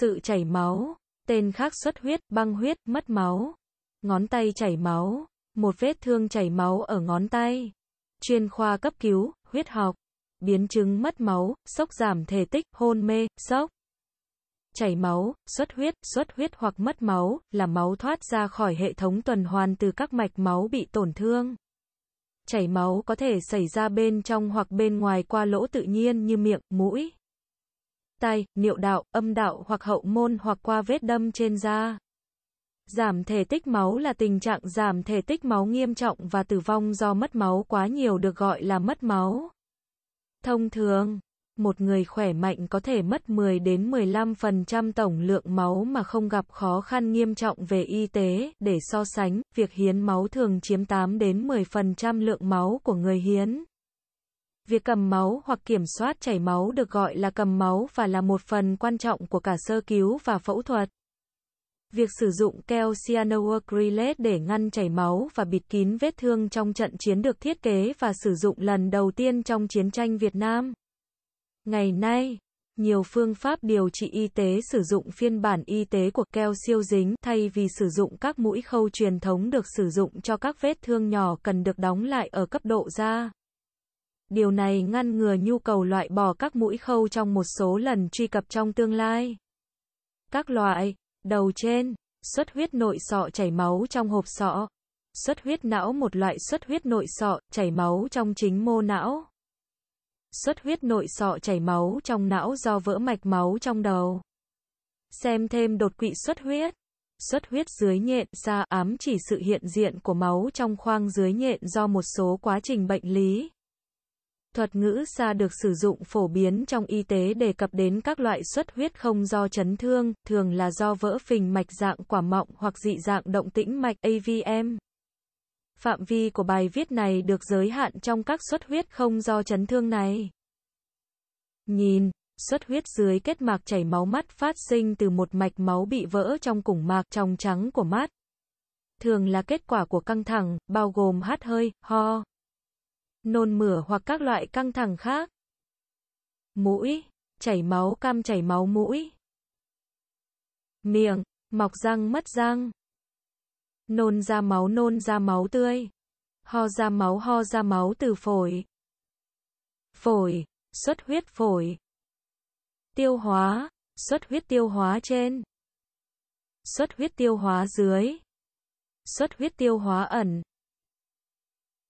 sự chảy máu, tên khác xuất huyết, băng huyết, mất máu, ngón tay chảy máu, một vết thương chảy máu ở ngón tay, chuyên khoa cấp cứu, huyết học, biến chứng mất máu, sốc giảm thể tích, hôn mê, sốc, chảy máu, xuất huyết, xuất huyết hoặc mất máu, là máu thoát ra khỏi hệ thống tuần hoàn từ các mạch máu bị tổn thương. Chảy máu có thể xảy ra bên trong hoặc bên ngoài qua lỗ tự nhiên như miệng, mũi tai, niệu đạo, âm đạo hoặc hậu môn hoặc qua vết đâm trên da. Giảm thể tích máu là tình trạng giảm thể tích máu nghiêm trọng và tử vong do mất máu quá nhiều được gọi là mất máu. Thông thường, một người khỏe mạnh có thể mất 10 đến 15% tổng lượng máu mà không gặp khó khăn nghiêm trọng về y tế. Để so sánh, việc hiến máu thường chiếm 8 đến 10% lượng máu của người hiến. Việc cầm máu hoặc kiểm soát chảy máu được gọi là cầm máu và là một phần quan trọng của cả sơ cứu và phẫu thuật. Việc sử dụng keo cyanoacrylate để ngăn chảy máu và bịt kín vết thương trong trận chiến được thiết kế và sử dụng lần đầu tiên trong chiến tranh Việt Nam. Ngày nay, nhiều phương pháp điều trị y tế sử dụng phiên bản y tế của keo siêu dính thay vì sử dụng các mũi khâu truyền thống được sử dụng cho các vết thương nhỏ cần được đóng lại ở cấp độ da điều này ngăn ngừa nhu cầu loại bỏ các mũi khâu trong một số lần truy cập trong tương lai. Các loại, đầu trên, xuất huyết nội sọ chảy máu trong hộp sọ, xuất huyết não một loại xuất huyết nội sọ chảy máu trong chính mô não, xuất huyết nội sọ chảy máu trong não do vỡ mạch máu trong đầu. Xem thêm đột quỵ xuất huyết. Xuất huyết dưới nhện da ám chỉ sự hiện diện của máu trong khoang dưới nhện do một số quá trình bệnh lý Thuật ngữ xa được sử dụng phổ biến trong y tế đề cập đến các loại xuất huyết không do chấn thương, thường là do vỡ phình mạch dạng quả mọng hoặc dị dạng động tĩnh mạch AVM. Phạm vi của bài viết này được giới hạn trong các xuất huyết không do chấn thương này. Nhìn, xuất huyết dưới kết mạc chảy máu mắt phát sinh từ một mạch máu bị vỡ trong củng mạc trong trắng của mắt. Thường là kết quả của căng thẳng, bao gồm hát hơi, ho, nôn mửa hoặc các loại căng thẳng khác. Mũi, chảy máu cam chảy máu mũi. Miệng, mọc răng mất răng. Nôn ra máu nôn ra máu tươi. Ho ra máu ho ra máu từ phổi. Phổi, xuất huyết phổi. Tiêu hóa, xuất huyết tiêu hóa trên. Xuất huyết tiêu hóa dưới. Xuất huyết tiêu hóa ẩn.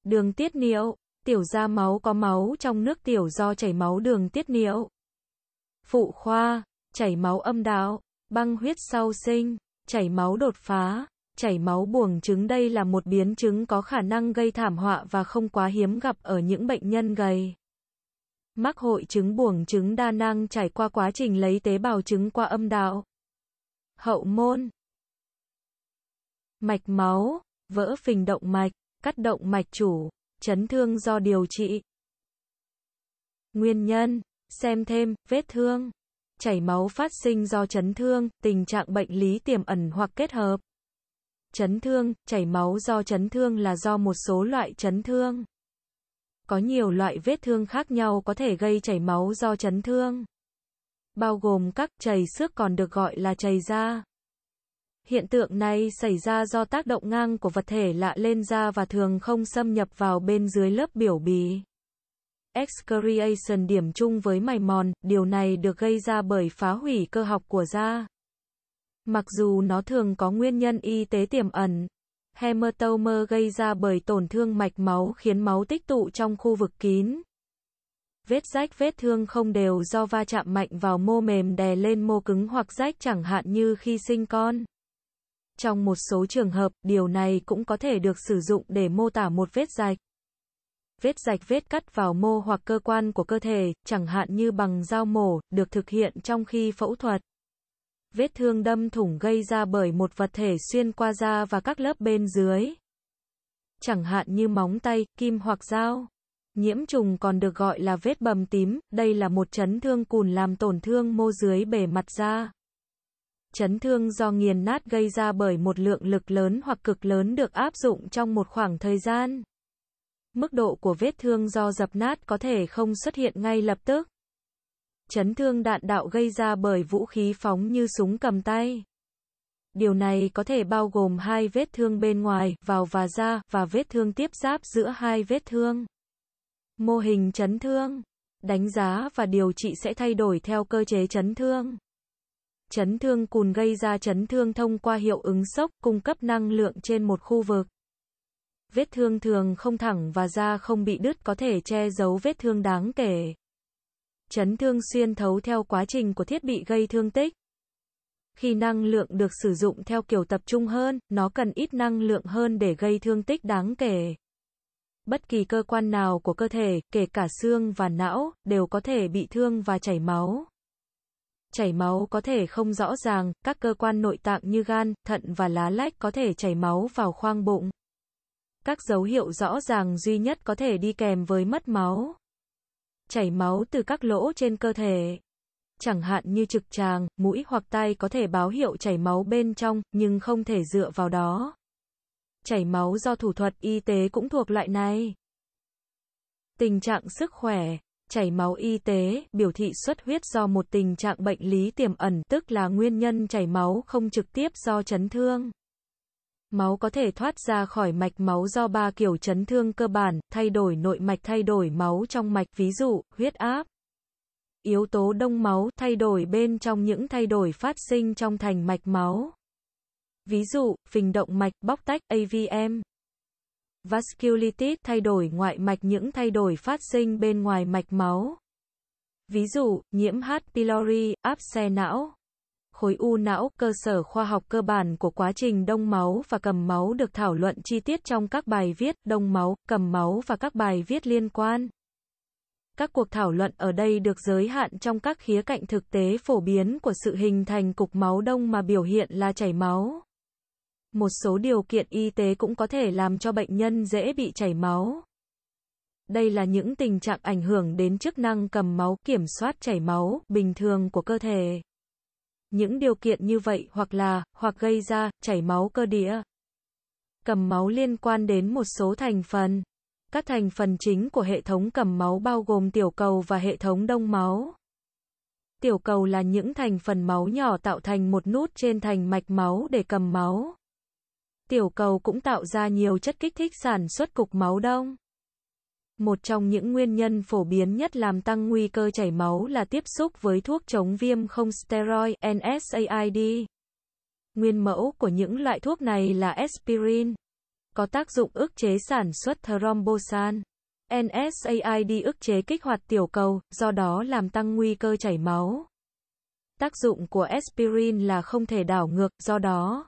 Đường tiết niệu tiểu ra máu có máu trong nước tiểu do chảy máu đường tiết niệu. Phụ khoa, chảy máu âm đạo, băng huyết sau sinh, chảy máu đột phá, chảy máu buồng trứng đây là một biến chứng có khả năng gây thảm họa và không quá hiếm gặp ở những bệnh nhân gầy. Mắc hội chứng buồng trứng đa năng trải qua quá trình lấy tế bào trứng qua âm đạo. Hậu môn. Mạch máu, vỡ phình động mạch, cắt động mạch chủ chấn thương do điều trị. Nguyên nhân, xem thêm, vết thương, chảy máu phát sinh do chấn thương, tình trạng bệnh lý tiềm ẩn hoặc kết hợp. Chấn thương, chảy máu do chấn thương là do một số loại chấn thương. Có nhiều loại vết thương khác nhau có thể gây chảy máu do chấn thương. Bao gồm các chảy xước còn được gọi là chảy da. Hiện tượng này xảy ra do tác động ngang của vật thể lạ lên da và thường không xâm nhập vào bên dưới lớp biểu bì. Excreation điểm chung với mày mòn, điều này được gây ra bởi phá hủy cơ học của da. Mặc dù nó thường có nguyên nhân y tế tiềm ẩn, hematoma gây ra bởi tổn thương mạch máu khiến máu tích tụ trong khu vực kín. Vết rách vết thương không đều do va chạm mạnh vào mô mềm đè lên mô cứng hoặc rách chẳng hạn như khi sinh con. Trong một số trường hợp, điều này cũng có thể được sử dụng để mô tả một vết rạch. Vết rạch vết cắt vào mô hoặc cơ quan của cơ thể, chẳng hạn như bằng dao mổ, được thực hiện trong khi phẫu thuật. Vết thương đâm thủng gây ra bởi một vật thể xuyên qua da và các lớp bên dưới. Chẳng hạn như móng tay, kim hoặc dao. Nhiễm trùng còn được gọi là vết bầm tím, đây là một chấn thương cùn làm tổn thương mô dưới bề mặt da chấn thương do nghiền nát gây ra bởi một lượng lực lớn hoặc cực lớn được áp dụng trong một khoảng thời gian. Mức độ của vết thương do dập nát có thể không xuất hiện ngay lập tức. Chấn thương đạn đạo gây ra bởi vũ khí phóng như súng cầm tay. Điều này có thể bao gồm hai vết thương bên ngoài, vào và ra, và vết thương tiếp giáp giữa hai vết thương. Mô hình chấn thương, đánh giá và điều trị sẽ thay đổi theo cơ chế chấn thương. Chấn thương cùn gây ra chấn thương thông qua hiệu ứng sốc cung cấp năng lượng trên một khu vực. Vết thương thường không thẳng và da không bị đứt có thể che giấu vết thương đáng kể. Chấn thương xuyên thấu theo quá trình của thiết bị gây thương tích. Khi năng lượng được sử dụng theo kiểu tập trung hơn, nó cần ít năng lượng hơn để gây thương tích đáng kể. Bất kỳ cơ quan nào của cơ thể, kể cả xương và não, đều có thể bị thương và chảy máu chảy máu có thể không rõ ràng, các cơ quan nội tạng như gan, thận và lá lách có thể chảy máu vào khoang bụng. Các dấu hiệu rõ ràng duy nhất có thể đi kèm với mất máu. Chảy máu từ các lỗ trên cơ thể. Chẳng hạn như trực tràng, mũi hoặc tay có thể báo hiệu chảy máu bên trong, nhưng không thể dựa vào đó. Chảy máu do thủ thuật y tế cũng thuộc loại này. Tình trạng sức khỏe chảy máu y tế, biểu thị xuất huyết do một tình trạng bệnh lý tiềm ẩn tức là nguyên nhân chảy máu không trực tiếp do chấn thương. Máu có thể thoát ra khỏi mạch máu do ba kiểu chấn thương cơ bản, thay đổi nội mạch thay đổi máu trong mạch ví dụ, huyết áp. Yếu tố đông máu thay đổi bên trong những thay đổi phát sinh trong thành mạch máu. Ví dụ, phình động mạch, bóc tách, AVM vasculitis thay đổi ngoại mạch những thay đổi phát sinh bên ngoài mạch máu. Ví dụ, nhiễm H. pylori, áp xe não. Khối u não, cơ sở khoa học cơ bản của quá trình đông máu và cầm máu được thảo luận chi tiết trong các bài viết đông máu, cầm máu và các bài viết liên quan. Các cuộc thảo luận ở đây được giới hạn trong các khía cạnh thực tế phổ biến của sự hình thành cục máu đông mà biểu hiện là chảy máu một số điều kiện y tế cũng có thể làm cho bệnh nhân dễ bị chảy máu. Đây là những tình trạng ảnh hưởng đến chức năng cầm máu, kiểm soát chảy máu bình thường của cơ thể. Những điều kiện như vậy hoặc là, hoặc gây ra, chảy máu cơ địa, Cầm máu liên quan đến một số thành phần. Các thành phần chính của hệ thống cầm máu bao gồm tiểu cầu và hệ thống đông máu. Tiểu cầu là những thành phần máu nhỏ tạo thành một nút trên thành mạch máu để cầm máu tiểu cầu cũng tạo ra nhiều chất kích thích sản xuất cục máu đông. Một trong những nguyên nhân phổ biến nhất làm tăng nguy cơ chảy máu là tiếp xúc với thuốc chống viêm không steroid NSAID. Nguyên mẫu của những loại thuốc này là aspirin, có tác dụng ức chế sản xuất thrombosan. NSAID ức chế kích hoạt tiểu cầu, do đó làm tăng nguy cơ chảy máu. Tác dụng của aspirin là không thể đảo ngược, do đó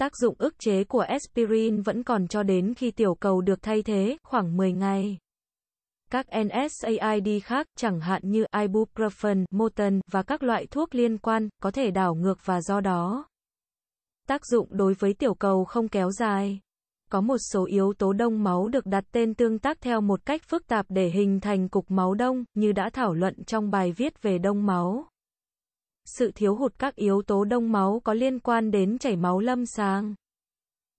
Tác dụng ức chế của aspirin vẫn còn cho đến khi tiểu cầu được thay thế, khoảng 10 ngày. Các NSAID khác, chẳng hạn như ibuprofen, moten và các loại thuốc liên quan, có thể đảo ngược và do đó. Tác dụng đối với tiểu cầu không kéo dài. Có một số yếu tố đông máu được đặt tên tương tác theo một cách phức tạp để hình thành cục máu đông, như đã thảo luận trong bài viết về đông máu sự thiếu hụt các yếu tố đông máu có liên quan đến chảy máu lâm sàng.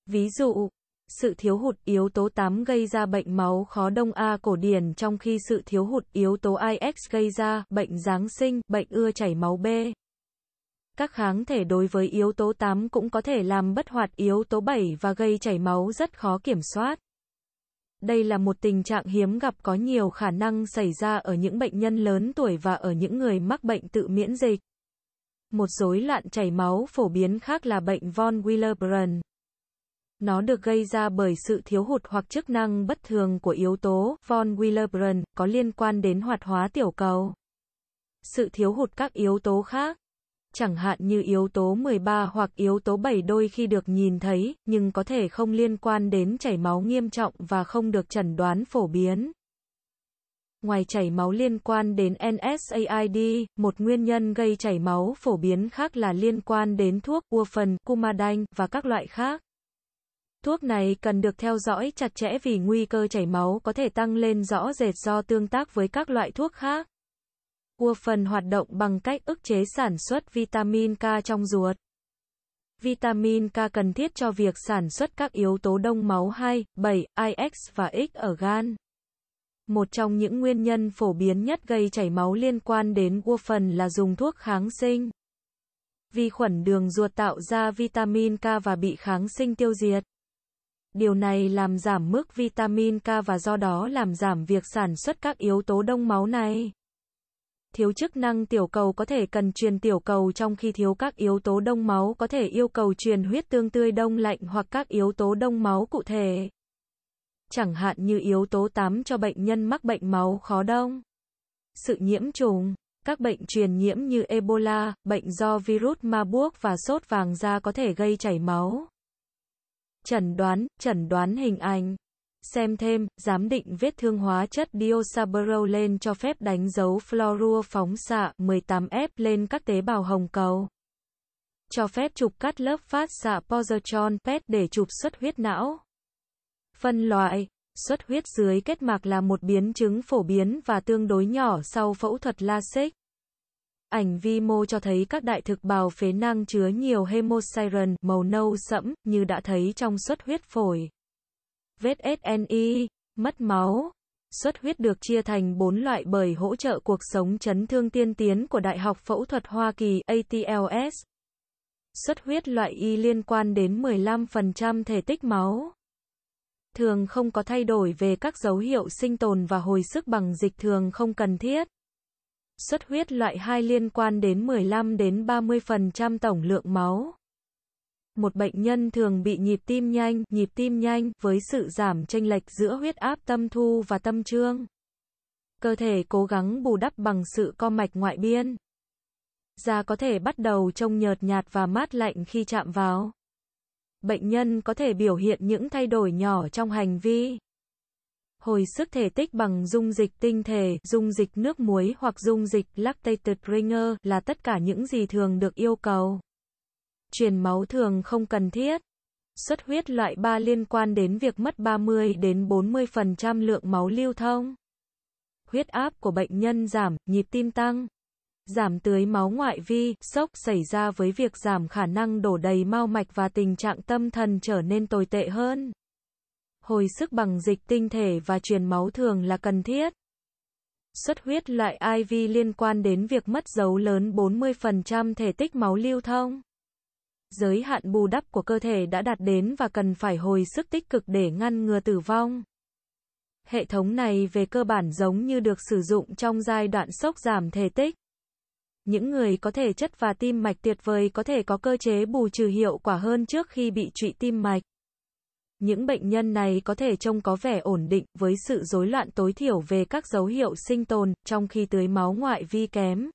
Ví dụ, sự thiếu hụt yếu tố 8 gây ra bệnh máu khó đông A cổ điển trong khi sự thiếu hụt yếu tố IX gây ra bệnh Giáng sinh, bệnh ưa chảy máu B. Các kháng thể đối với yếu tố 8 cũng có thể làm bất hoạt yếu tố 7 và gây chảy máu rất khó kiểm soát. Đây là một tình trạng hiếm gặp có nhiều khả năng xảy ra ở những bệnh nhân lớn tuổi và ở những người mắc bệnh tự miễn dịch. Một rối loạn chảy máu phổ biến khác là bệnh von Willebrand. Nó được gây ra bởi sự thiếu hụt hoặc chức năng bất thường của yếu tố von Willebrand có liên quan đến hoạt hóa tiểu cầu. Sự thiếu hụt các yếu tố khác, chẳng hạn như yếu tố 13 hoặc yếu tố 7 đôi khi được nhìn thấy, nhưng có thể không liên quan đến chảy máu nghiêm trọng và không được chẩn đoán phổ biến. Ngoài chảy máu liên quan đến NSAID, một nguyên nhân gây chảy máu phổ biến khác là liên quan đến thuốc Warfarin, Coumadin và các loại khác. Thuốc này cần được theo dõi chặt chẽ vì nguy cơ chảy máu có thể tăng lên rõ rệt do tương tác với các loại thuốc khác. Warfarin hoạt động bằng cách ức chế sản xuất vitamin K trong ruột. Vitamin K cần thiết cho việc sản xuất các yếu tố đông máu 2, 7, IX và X ở gan. Một trong những nguyên nhân phổ biến nhất gây chảy máu liên quan đến phần là dùng thuốc kháng sinh. Vi khuẩn đường ruột tạo ra vitamin K và bị kháng sinh tiêu diệt. Điều này làm giảm mức vitamin K và do đó làm giảm việc sản xuất các yếu tố đông máu này. Thiếu chức năng tiểu cầu có thể cần truyền tiểu cầu trong khi thiếu các yếu tố đông máu có thể yêu cầu truyền huyết tương tươi đông lạnh hoặc các yếu tố đông máu cụ thể chẳng hạn như yếu tố 8 cho bệnh nhân mắc bệnh máu khó đông, sự nhiễm trùng, các bệnh truyền nhiễm như Ebola, bệnh do virus Marburg và sốt vàng da có thể gây chảy máu. Chẩn đoán, chẩn đoán hình ảnh. Xem thêm, giám định vết thương hóa chất lên cho phép đánh dấu fluorua phóng xạ 18F lên các tế bào hồng cầu. Cho phép chụp cắt lớp phát xạ positron PET để chụp xuất huyết não. Phân loại Xuất huyết dưới kết mạc là một biến chứng phổ biến và tương đối nhỏ sau phẫu thuật LASIK. Ảnh vi mô cho thấy các đại thực bào phế năng chứa nhiều hemocyanin màu nâu sẫm như đã thấy trong xuất huyết phổi. Vết SNI, mất máu. Xuất huyết được chia thành 4 loại bởi hỗ trợ cuộc sống chấn thương tiên tiến của Đại học Phẫu thuật Hoa Kỳ ATLS. Xuất huyết loại Y liên quan đến 15% thể tích máu thường không có thay đổi về các dấu hiệu sinh tồn và hồi sức bằng dịch thường không cần thiết. Xuất huyết loại 2 liên quan đến 15 đến 30% tổng lượng máu. Một bệnh nhân thường bị nhịp tim nhanh, nhịp tim nhanh với sự giảm chênh lệch giữa huyết áp tâm thu và tâm trương. Cơ thể cố gắng bù đắp bằng sự co mạch ngoại biên. Da có thể bắt đầu trông nhợt nhạt và mát lạnh khi chạm vào bệnh nhân có thể biểu hiện những thay đổi nhỏ trong hành vi. Hồi sức thể tích bằng dung dịch tinh thể, dung dịch nước muối hoặc dung dịch lactated ringer là tất cả những gì thường được yêu cầu. Truyền máu thường không cần thiết. Xuất huyết loại 3 liên quan đến việc mất 30 đến 40% lượng máu lưu thông. Huyết áp của bệnh nhân giảm, nhịp tim tăng. Giảm tưới máu ngoại vi, sốc xảy ra với việc giảm khả năng đổ đầy mao mạch và tình trạng tâm thần trở nên tồi tệ hơn. Hồi sức bằng dịch tinh thể và truyền máu thường là cần thiết. Xuất huyết loại IV liên quan đến việc mất dấu lớn 40% thể tích máu lưu thông. Giới hạn bù đắp của cơ thể đã đạt đến và cần phải hồi sức tích cực để ngăn ngừa tử vong. Hệ thống này về cơ bản giống như được sử dụng trong giai đoạn sốc giảm thể tích những người có thể chất và tim mạch tuyệt vời có thể có cơ chế bù trừ hiệu quả hơn trước khi bị trụy tim mạch. Những bệnh nhân này có thể trông có vẻ ổn định với sự rối loạn tối thiểu về các dấu hiệu sinh tồn, trong khi tưới máu ngoại vi kém.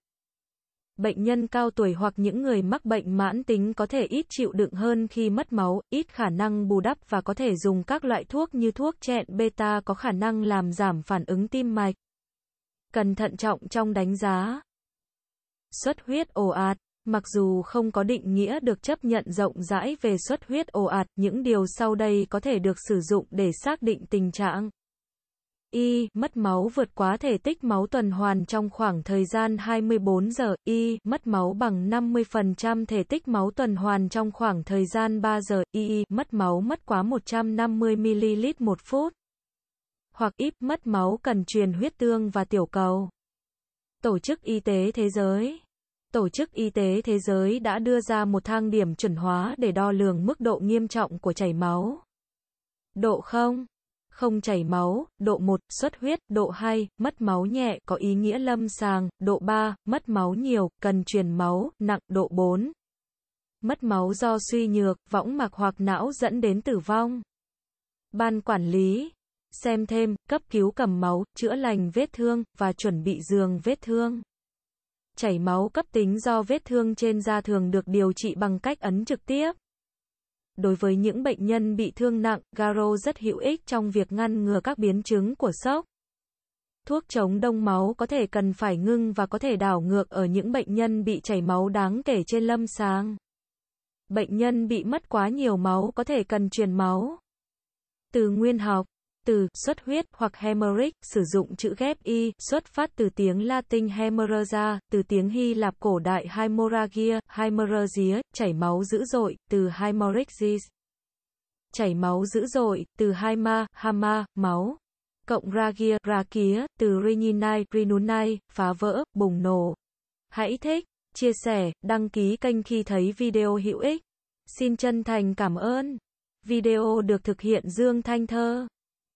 Bệnh nhân cao tuổi hoặc những người mắc bệnh mãn tính có thể ít chịu đựng hơn khi mất máu, ít khả năng bù đắp và có thể dùng các loại thuốc như thuốc chẹn beta có khả năng làm giảm phản ứng tim mạch. Cần thận trọng trong đánh giá xuất huyết ồ ạt. Mặc dù không có định nghĩa được chấp nhận rộng rãi về xuất huyết ồ ạt, những điều sau đây có thể được sử dụng để xác định tình trạng. Y. Mất máu vượt quá thể tích máu tuần hoàn trong khoảng thời gian 24 giờ. Y. Mất máu bằng 50% thể tích máu tuần hoàn trong khoảng thời gian 3 giờ. Y. Mất máu mất quá 150ml một phút. Hoặc ít mất máu cần truyền huyết tương và tiểu cầu. Tổ chức Y tế Thế giới Tổ chức Y tế Thế giới đã đưa ra một thang điểm chuẩn hóa để đo lường mức độ nghiêm trọng của chảy máu. Độ 0 không chảy máu, độ 1, xuất huyết, độ 2, mất máu nhẹ, có ý nghĩa lâm sàng, độ 3, mất máu nhiều, cần truyền máu, nặng, độ 4. Mất máu do suy nhược, võng mạc hoặc não dẫn đến tử vong. Ban quản lý, xem thêm, cấp cứu cầm máu, chữa lành vết thương, và chuẩn bị giường vết thương chảy máu cấp tính do vết thương trên da thường được điều trị bằng cách ấn trực tiếp. Đối với những bệnh nhân bị thương nặng, Garo rất hữu ích trong việc ngăn ngừa các biến chứng của sốc. Thuốc chống đông máu có thể cần phải ngưng và có thể đảo ngược ở những bệnh nhân bị chảy máu đáng kể trên lâm sàng. Bệnh nhân bị mất quá nhiều máu có thể cần truyền máu. Từ nguyên học từ xuất huyết hoặc hemorrhage, sử dụng chữ ghép y, xuất phát từ tiếng Latin hemorrhagia, từ tiếng Hy Lạp cổ đại hemorrhagia, hemorrhagia, chảy máu dữ dội, từ hemorrhages, chảy máu dữ dội, từ haima, hama, máu, cộng ragia, rakía, từ rininai, rinunai, phá vỡ, bùng nổ. Hãy thích, chia sẻ, đăng ký kênh khi thấy video hữu ích. Xin chân thành cảm ơn. Video được thực hiện Dương Thanh Thơ.